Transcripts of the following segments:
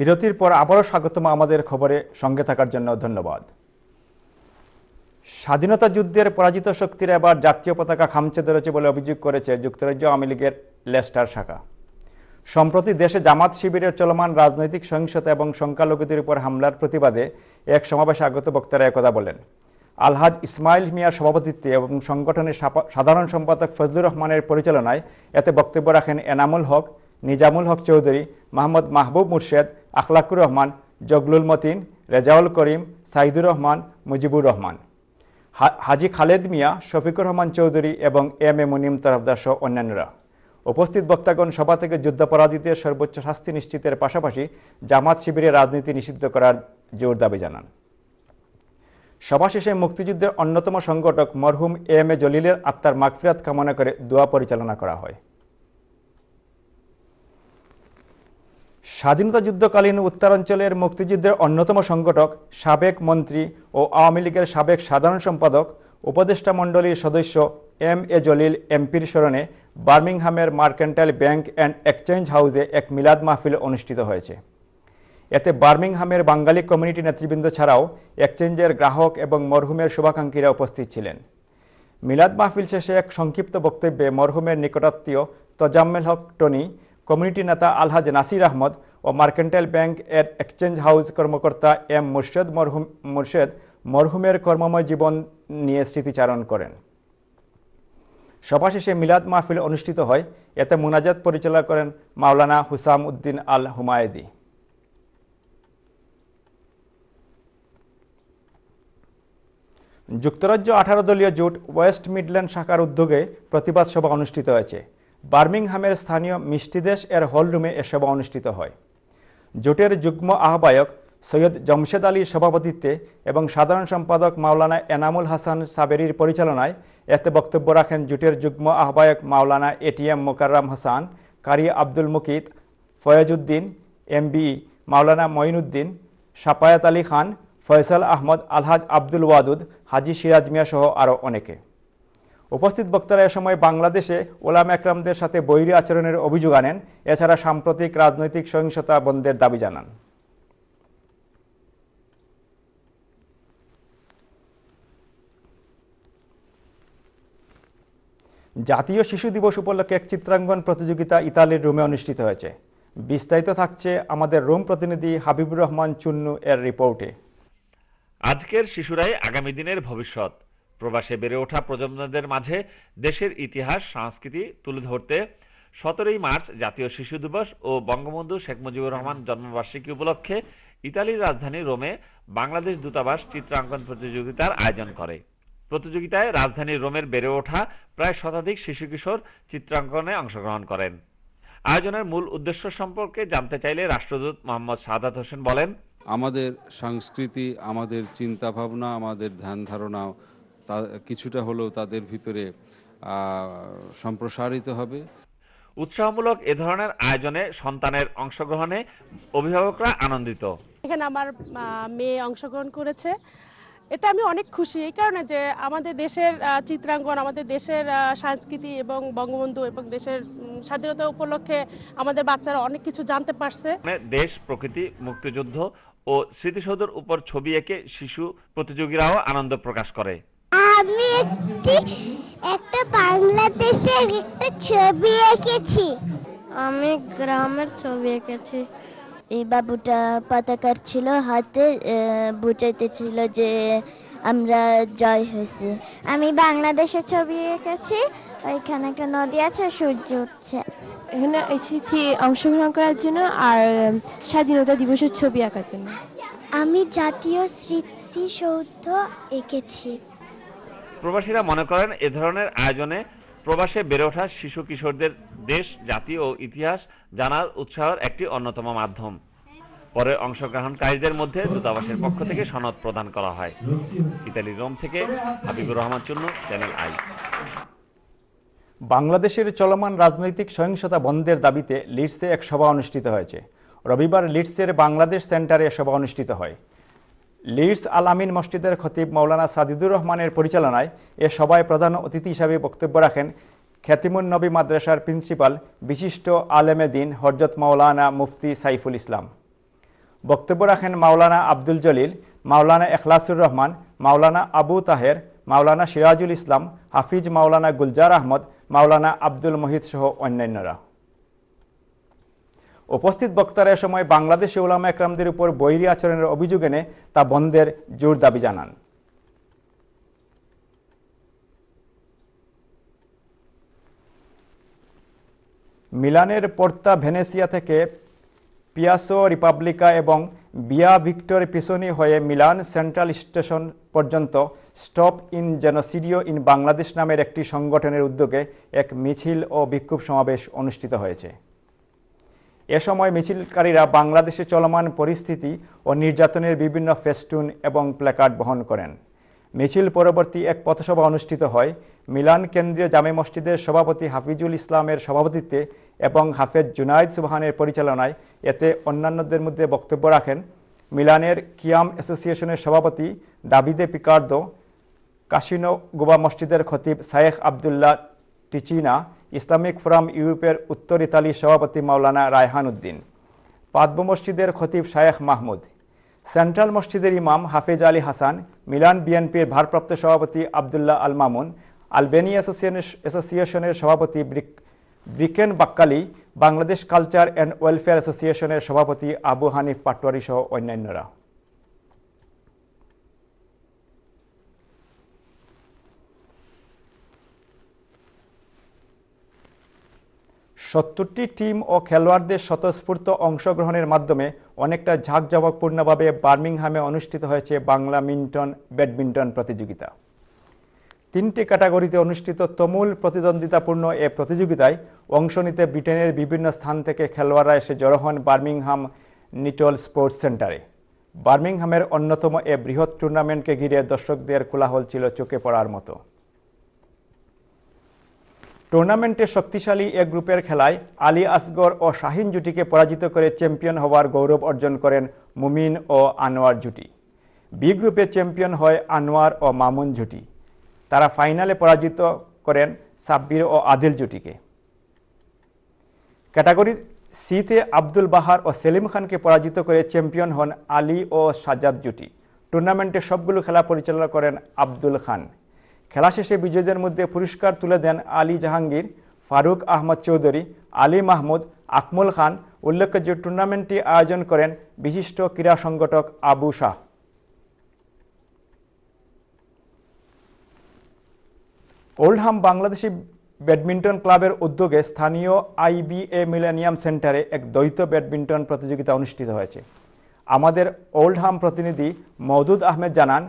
বিরতির পর আবারও স্বাগতম আমাদের খবরে সঙ্গে থাকার জন্য ধন্যবাদ স্বাধীনতা যুদ্ধের পরাজিত শক্তিরা এবার জাতীয় পতাকা খামচে ধরেছে বলে অভিযোগ করেছে যুক্তরাজ্য আওয়ামী লীগের লেস্টার শাখা সম্প্রতি দেশে জামাত শিবিরের চলমান রাজনৈতিক সহিংসতা এবং সংখ্যালঘুদের উপর হামলার প্রতিবাদে এক সমাবেশে আগত বক্তারা একথা বলেন আলহাজ ইসমাইল মিয়ার সভাপতিত্বে এবং সংগঠনের সাধারণ সম্পাদক ফজলুর রহমানের পরিচালনায় এতে বক্তব্য রাখেন এনামুল হক নিজামুল হক চৌধুরী মাহমদ মাহবুব মুর্শেদ আখলাকুর রহমান জগলুল মতিন রেজাউল করিম সাইদুর রহমান মুজিবুর রহমান হাজি খালেদ মিয়া শফিকুর রহমান চৌধুরী এবং এম এ মুনিম তরফদাস সহ অন্যান্যরা উপস্থিত বক্তাগণ সভা থেকে যুদ্ধাপরাধীদের সর্বোচ্চ শাস্তি নিশ্চিতের পাশাপাশি জামাত শিবিরে রাজনীতি নিষিদ্ধ করার জোর দাবি জানান সভা শেষে মুক্তিযুদ্ধের অন্যতম সংগঠক মরহুম এম এ জলিলের আত্মার মাগফিরাত কামনা করে দোয়া পরিচালনা করা হয় স্বাধীনতা যুদ্ধকালীন উত্তরাঞ্চলের মুক্তিযুদ্ধের অন্যতম সংগঠক সাবেক মন্ত্রী ও আওয়ামী লীগের সাবেক সাধারণ সম্পাদক উপদেষ্টা মণ্ডলীর সদস্য এম এ জলিল এমপির স্মরণে বার্মিংহামের মার্কেন্টাইল ব্যাংক অ্যান্ড এক্সচেঞ্জ হাউসে এক মিলাদ মাহফিল অনুষ্ঠিত হয়েছে এতে বার্মিংহামের বাঙালি কমিউনিটি নেতৃবৃন্দ ছাড়াও এক্সচেঞ্জের গ্রাহক এবং মরহুমের শুভাকাঙ্ক্ষীরা উপস্থিত ছিলেন মিলাদ মাহফিল শেষে এক সংক্ষিপ্ত বক্তব্যে মরহুমের নিকটাত্মীয় তজাম্মেল হক টনি কমিউনিটি নেতা আলহাজ নাসির আহমদ ও মার্কেন্টাইল ব্যাংক এর এক্সচেঞ্জ হাউস কর্মকর্তা এম মুর্শেদ মরহুম মুর্শেদ মরহুমের কর্মময় জীবন নিয়ে স্মৃতিচারণ করেন সভা শেষে মিলাদ মাহফিল অনুষ্ঠিত হয় এতে মুনাজাত পরিচালনা করেন মাওলানা হুসাম উদ্দিন আল হুমায়দি যুক্তরাজ্য আঠারো দলীয় জোট ওয়েস্ট মিডল্যান্ড শাখার উদ্যোগে প্রতিবাদ সভা অনুষ্ঠিত হয়েছে বার্মিংহামের স্থানীয় মিষ্টিদেশ এর হলরুমে এ সভা অনুষ্ঠিত হয় জোটের যুগ্ম আহ্বায়ক সৈয়দ জমশেদ আলীর সভাপতিত্বে এবং সাধারণ সম্পাদক মাওলানা এনামুল হাসান সাবেরির পরিচালনায় এতে বক্তব্য রাখেন জোটের যুগ্ম আহ্বায়ক মাওলানা এটিএম মোকাররাম হাসান কারি আব্দুল মুকিত ফয়েজউদ্দিন এমবি মাওলানা মঈনুদ্দিন সাপায়াত আলী খান ফয়সাল আহমদ আলহাজ আব্দুল ওয়াদুদ হাজি সিরাজ মিয়া সহ আরও অনেকে উপস্থিত বক্তারা এ সময় বাংলাদেশে ওলাম একরামদের সাথে বৈরী আচরণের অভিযোগ আনেন এছাড়া সাম্প্রতিক রাজনৈতিক সহিংসতা বন্ধের দাবি জানান জাতীয় শিশু দিবস উপলক্ষে এক চিত্রাঙ্গন প্রতিযোগিতা ইতালির রোমে অনুষ্ঠিত হয়েছে বিস্তারিত থাকছে আমাদের রোম প্রতিনিধি হাবিবুর রহমান চুন্নু এর রিপোর্টে আজকের শিশুরাই আগামী দিনের ভবিষ্যৎ প্রবাসে বেড়ে ওঠা প্রজন্মদের মাঝে দেশের ইতিহাস সংস্কৃতি তুলে ধরতে সতেরোই মার্চ জাতীয় শিশু দিবস ও বঙ্গবন্ধু শেখ মুজিবুর রহমান জন্মবার্ষিকী উপলক্ষে ইতালির রাজধানী রোমে বাংলাদেশ দূতাবাস চিত্রাঙ্কন প্রতিযোগিতার আয়োজন করে প্রতিযোগিতায় রাজধানী রোমের বেড়ে ওঠা প্রায় শতাধিক শিশু কিশোর চিত্রাঙ্কনে অংশগ্রহণ করেন আয়োজনের মূল উদ্দেশ্য সম্পর্কে জানতে চাইলে রাষ্ট্রদূত মোহাম্মদ সাদাত হোসেন বলেন আমাদের সংস্কৃতি আমাদের চিন্তা ভাবনা আমাদের ধ্যান ধারণা কিছুটা হলেও তাদের ভিতরে সম্প্রসারিত হবে উৎসাহমূলক এ ধরনের আয়োজনে সন্তানের অংশগ্রহণে অভিভাবকরা আনন্দিত এখানে আমার মেয়ে অংশগ্রহণ করেছে এতে আমি অনেক খুশি এই কারণে যে আমাদের দেশের চিত্রাঙ্গন আমাদের দেশের সংস্কৃতি এবং বঙ্গবন্ধু এবং দেশের স্বাধীনতা উপলক্ষে আমাদের বাচ্চারা অনেক কিছু জানতে পারছে মানে দেশ প্রকৃতি মুক্তিযুদ্ধ ও স্মৃতিসৌধের উপর ছবি এঁকে শিশু প্রতিযোগীরাও আনন্দ প্রকাশ করে আমি একটি একটা বাংলাদেশের একটা ছবি এঁকেছি আমি গ্রামের ছবি এঁকেছি এই বাবুটা পতাকার ছিল হাতে বুঝাইতে ছিল যে আমরা জয় হয়েছি আমি বাংলাদেশের ছবি এঁকেছি ওইখানে একটা নদী আছে সূর্য উঠছে এখানে এসেছি অংশগ্রহণ করার জন্য আর স্বাধীনতা দিবসের ছবি আঁকার জন্য আমি জাতীয় স্মৃতিসৌধ এঁকেছি প্রবাসীরা মনে করেন এ ধরনের আয়োজনে প্রবাসে বেড়ে ওঠা শিশু কিশোরদের দেশ জাতি ও ইতিহাস জানার উৎসাহের একটি অন্যতম মাধ্যম পরে অংশগ্রহণকারীদের মধ্যে দূতাবাসের পক্ষ থেকে সনদ প্রদান করা হয় ইতালি রোম থেকে হাবিবুর রহমান চুন্নু চ্যানেল আই বাংলাদেশের চলমান রাজনৈতিক সহিংসতা বন্ধের দাবিতে লিডসে এক সভা অনুষ্ঠিত হয়েছে রবিবার লিডসের বাংলাদেশ সেন্টারে সভা অনুষ্ঠিত হয় লিডস আল আমিন মসজিদের খতিব মৌলানা সাদিদুর রহমানের পরিচালনায় এ সভায় প্রধান অতিথি হিসাবে বক্তব্য রাখেন খ্যাতিমুন নবী মাদ্রাসার প্রিন্সিপাল বিশিষ্ট আলেমে দিন হরজত মাওলানা মুফতি সাইফুল ইসলাম বক্তব্য রাখেন মাওলানা আব্দুল জলিল মাওলানা এখলাসুর রহমান মাওলানা আবু তাহের মাওলানা সিরাজুল ইসলাম হাফিজ মাওলানা গুলজার আহমদ মাওলানা আব্দুল মহিদ সহ অন্যান্যরা উপস্থিত বক্তারা এ সময় বাংলাদেশে ওলামা একরামদের উপর বৈরী আচরণের অভিযোগ এনে তা বন্ধের জোর দাবি জানান মিলানের পর্তা ভেনেসিয়া থেকে পিয়াসো রিপাবলিকা এবং বিয়া ভিক্টর পিসনি হয়ে মিলান সেন্ট্রাল স্টেশন পর্যন্ত স্টপ ইন জেনোসিডিও ইন বাংলাদেশ নামের একটি সংগঠনের উদ্যোগে এক মিছিল ও বিক্ষোভ সমাবেশ অনুষ্ঠিত হয়েছে এ সময় মিছিলকারীরা বাংলাদেশে চলমান পরিস্থিতি ও নির্যাতনের বিভিন্ন ফেস্টুন এবং প্ল্যাকার্ড বহন করেন মিছিল পরবর্তী এক পথসভা অনুষ্ঠিত হয় মিলান কেন্দ্রীয় জামে মসজিদের সভাপতি হাফিজুল ইসলামের সভাপতিত্বে এবং হাফেজ জুনায়দ সুবাহানের পরিচালনায় এতে অন্যান্যদের মধ্যে বক্তব্য রাখেন মিলানের কিয়াম অ্যাসোসিয়েশনের সভাপতি দাবিদে পিকার্দো কাশিনো গোবা মসজিদের খতিব সায়েখ আবদুল্লাহ টিচিনা ইসলামিক ফোরাম ইউরোপের উত্তর ইতালির সভাপতি মাওলানা রায়হান উদ্দিন পাদ্ম মসজিদের খতিব শায়েখ মাহমুদ সেন্ট্রাল মসজিদের ইমাম হাফেজ আলী হাসান মিলান বিএনপির ভারপ্রাপ্ত সভাপতি আবদুল্লাহ আল মামুন আলবেনি অ্যাসোসিয়েশনের সভাপতি ব্রিকেন বাক্কালি বাংলাদেশ কালচার অ্যান্ড ওয়েলফেয়ার অ্যাসোসিয়েশনের সভাপতি আবু হানিফ পাটোয়ারি সহ অন্যান্যরা সত্তরটি টিম ও খেলোয়াড়দের স্বতঃস্ফূর্ত অংশগ্রহণের মাধ্যমে অনেকটা ঝাঁকঝমকপূর্ণভাবে বার্মিংহামে অনুষ্ঠিত হয়েছে বাংলা মিন্টন ব্যাডমিন্টন প্রতিযোগিতা তিনটি ক্যাটাগরিতে অনুষ্ঠিত তমুল প্রতিদ্বন্দ্বিতাপূর্ণ এ প্রতিযোগিতায় অংশ নিতে ব্রিটেনের বিভিন্ন স্থান থেকে খেলোয়াড়রা এসে জড়ো হন বার্মিংহাম নিটল স্পোর্টস সেন্টারে বার্মিংহামের অন্যতম এ বৃহৎ টুর্নামেন্টকে ঘিরে দর্শকদের কোলাহল ছিল চোখে পড়ার মতো টুর্নামেন্টে শক্তিশালী এ গ্রুপের খেলায় আলী আসগর ও শাহিন জুটিকে পরাজিত করে চ্যাম্পিয়ন হওয়ার গৌরব অর্জন করেন মুমিন ও আনোয়ার জুটি বি গ্রুপে চ্যাম্পিয়ন হয় আনোয়ার ও মামুন জুটি তারা ফাইনালে পরাজিত করেন সাব্বির ও আদিল জুটিকে ক্যাটাগরি সিতে আব্দুল বাহার ও সেলিম খানকে পরাজিত করে চ্যাম্পিয়ন হন আলী ও সাজাদ জুটি টুর্নামেন্টে সবগুলো খেলা পরিচালনা করেন আব্দুল খান খেলা শেষে বিজয়ীদের মধ্যে পুরস্কার তুলে দেন আলী জাহাঙ্গীর ফারুক আহমদ চৌধুরী আলী মাহমুদ আকমল খান উল্লেখযোগ্য টুর্নামেন্টটি আয়োজন করেন বিশিষ্ট ক্রীড়া সংগঠক আবু শাহ ওল্ডহাম বাংলাদেশি ব্যাডমিন্টন ক্লাবের উদ্যোগে স্থানীয় আইবিএ মিলেনিয়াম সেন্টারে এক দ্বৈত ব্যাডমিন্টন প্রতিযোগিতা অনুষ্ঠিত হয়েছে আমাদের ওল্ডহাম প্রতিনিধি মদুদ আহমেদ জানান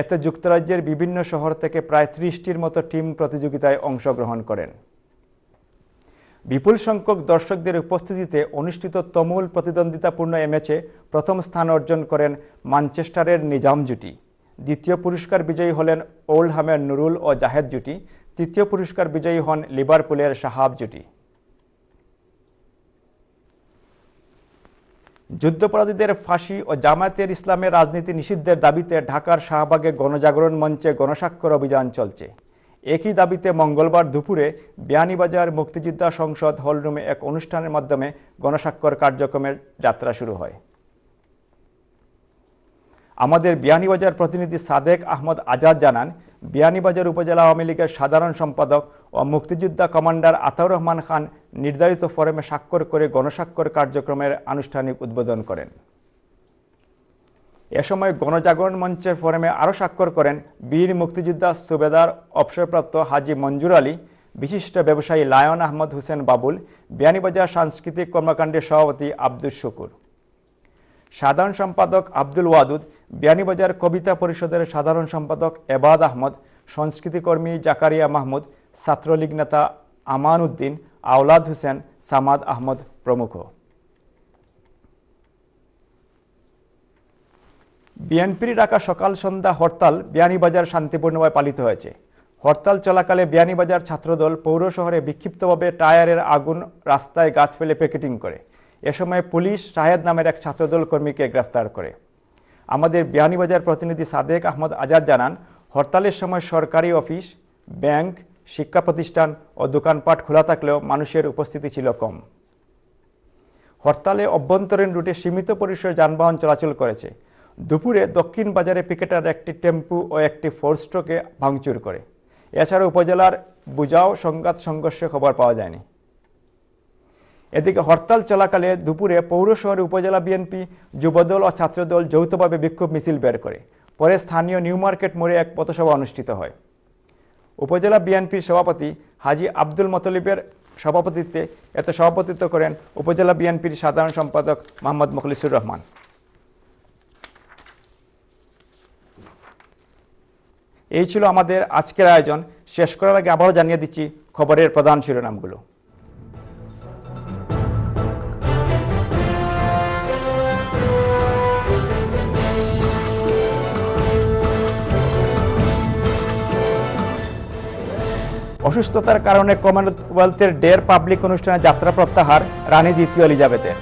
এতে যুক্তরাজ্যের বিভিন্ন শহর থেকে প্রায় ত্রিশটির মতো টিম প্রতিযোগিতায় অংশগ্রহণ করেন বিপুল সংখ্যক দর্শকদের উপস্থিতিতে অনুষ্ঠিত তমুল প্রতিদ্বন্দ্বিতাপূর্ণ এ ম্যাচে প্রথম স্থান অর্জন করেন ম্যানচেস্টারের নিজাম জুটি দ্বিতীয় পুরস্কার বিজয়ী হলেন হামের নুরুল ও জাহেদ জুটি তৃতীয় পুরস্কার বিজয়ী হন লিভারপুলের শাহাব জুটি যুদ্ধাপরাধীদের ফাঁসি ও জামায়াতের ইসলামের রাজনীতি নিষিদ্ধের দাবিতে ঢাকার শাহবাগে গণজাগরণ মঞ্চে গণস্বাক্ষর অভিযান চলছে একই দাবিতে মঙ্গলবার দুপুরে বিয়ানীবাজার মুক্তিযোদ্ধা সংসদ হলরুমে এক অনুষ্ঠানের মাধ্যমে গণস্বাক্ষর কার্যক্রমের যাত্রা শুরু হয় আমাদের বিয়ানীবাজার প্রতিনিধি সাদেক আহমদ আজাদ জানান বিয়ানীবাজার উপজেলা আওয়ামী লীগের সাধারণ সম্পাদক ও মুক্তিযোদ্ধা কমান্ডার আতাউর রহমান খান নির্ধারিত ফোরামে স্বাক্ষর করে গণস্বাক্ষর কার্যক্রমের আনুষ্ঠানিক উদ্বোধন করেন এ সময় গণজাগরণ মঞ্চের ফোরামে আরও স্বাক্ষর করেন বীর মুক্তিযোদ্ধা সুবেদার অবসরপ্রাপ্ত হাজি মঞ্জুর আলী বিশিষ্ট ব্যবসায়ী লায়ন আহমদ হুসেন বাবুল বিয়ানীবাজার সাংস্কৃতিক কর্মকাণ্ডের সভাপতি আব্দুল শুকুর সাধারণ সম্পাদক আব্দুল ওয়াদুদ বিয়ানীবাজার কবিতা পরিষদের সাধারণ সম্পাদক এবাদ আহমদ সংস্কৃতিকর্মী জাকারিয়া মাহমুদ ছাত্রলীগ নেতা আমান উদ্দিন আওলাদ হুসেন সামাদ আহমদ প্রমুখ বিএনপির ডাকা সকাল সন্ধ্যা হরতাল বিয়ানীবাজার শান্তিপূর্ণভাবে পালিত হয়েছে হরতাল চলাকালে বিয়ানীবাজার ছাত্রদল পৌর শহরে বিক্ষিপ্তভাবে টায়ারের আগুন রাস্তায় গাছ ফেলে প্যাকেটিং করে এ সময় পুলিশ শাহেদ নামের এক ছাত্রদল কর্মীকে গ্রেফতার করে আমাদের বিয়ানীবাজার প্রতিনিধি সাদেক আহমদ আজাদ জানান হরতালের সময় সরকারি অফিস ব্যাংক শিক্ষা প্রতিষ্ঠান ও দোকানপাট খোলা থাকলেও মানুষের উপস্থিতি ছিল কম হরতালে অভ্যন্তরীণ রুটে সীমিত পরিসরে যানবাহন চলাচল করেছে দুপুরে দক্ষিণ বাজারে পিকেটার একটি টেম্পু ও একটি ফোর স্ট্রোকে ভাঙচুর করে এছাড়া উপজেলার বুজাও সংঘাত সংঘর্ষে খবর পাওয়া যায়নি এদিকে হরতাল চলাকালে দুপুরে পৌর শহরে উপজেলা বিএনপি যুবদল ও ছাত্রদল যৌথভাবে বিক্ষোভ মিছিল বের করে পরে স্থানীয় নিউ মার্কেট মোড়ে এক পথসভা অনুষ্ঠিত হয় উপজেলা বিএনপির সভাপতি হাজি আব্দুল মতলিবের সভাপতিত্বে এতে সভাপতিত্ব করেন উপজেলা বিএনপির সাধারণ সম্পাদক মোহাম্মদ মখলিসুর রহমান এই ছিল আমাদের আজকের আয়োজন শেষ করার আগে আবারও জানিয়ে দিচ্ছি খবরের প্রধান শিরোনামগুলো অসুস্থতার কারণে কমনওয়েলথের ডের পাবলিক অনুষ্ঠানে যাত্রা প্রত্যাহার রানী দ্বিতীয় এলিজাবেথের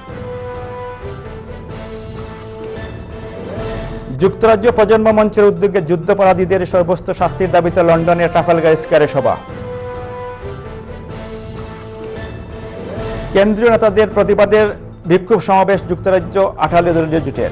যুক্তরাজ্য প্রজন্ম মঞ্চের উদ্যোগে যুদ্ধপরাধীদের সর্বোচ্চ শাস্তির দাবিতে লন্ডনে টাফালগা স্কোয়ারে সভা কেন্দ্রীয় নেতাদের প্রতিবাদের বিক্ষোভ সমাবেশ যুক্তরাজ্য আঠালো দলীয় জুটের